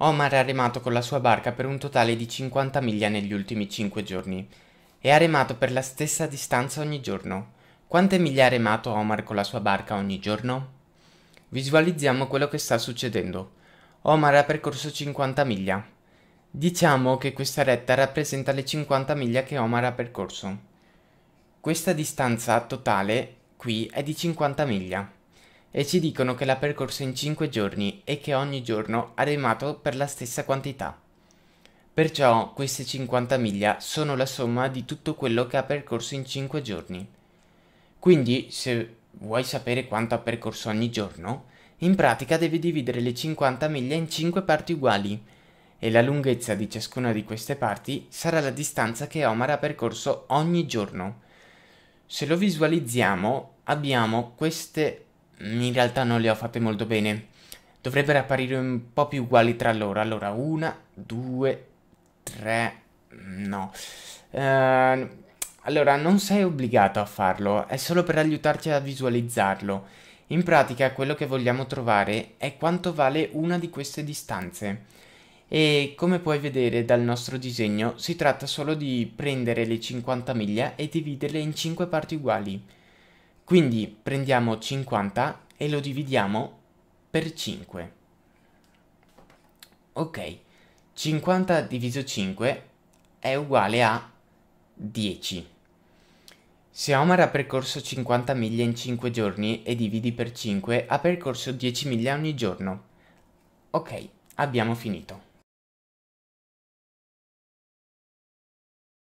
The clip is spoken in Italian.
Omar è remato con la sua barca per un totale di 50 miglia negli ultimi 5 giorni e ha remato per la stessa distanza ogni giorno. Quante miglia ha remato Omar con la sua barca ogni giorno? Visualizziamo quello che sta succedendo. Omar ha percorso 50 miglia. Diciamo che questa retta rappresenta le 50 miglia che Omar ha percorso. Questa distanza totale qui è di 50 miglia e ci dicono che l'ha percorso in 5 giorni e che ogni giorno ha remato per la stessa quantità. Perciò queste 50 miglia sono la somma di tutto quello che ha percorso in 5 giorni. Quindi, se vuoi sapere quanto ha percorso ogni giorno, in pratica devi dividere le 50 miglia in 5 parti uguali e la lunghezza di ciascuna di queste parti sarà la distanza che Omar ha percorso ogni giorno. Se lo visualizziamo, abbiamo queste Mm, in realtà non le ho fatte molto bene. Dovrebbero apparire un po' più uguali tra loro. Allora, una, due, tre... No. Uh, allora, non sei obbligato a farlo, è solo per aiutarti a visualizzarlo. In pratica, quello che vogliamo trovare è quanto vale una di queste distanze. E come puoi vedere dal nostro disegno, si tratta solo di prendere le 50 miglia e dividerle in 5 parti uguali. Quindi prendiamo 50 e lo dividiamo per 5. Ok, 50 diviso 5 è uguale a 10. Se Omar ha percorso 50 miglia in 5 giorni e dividi per 5, ha percorso 10 miglia ogni giorno. Ok, abbiamo finito.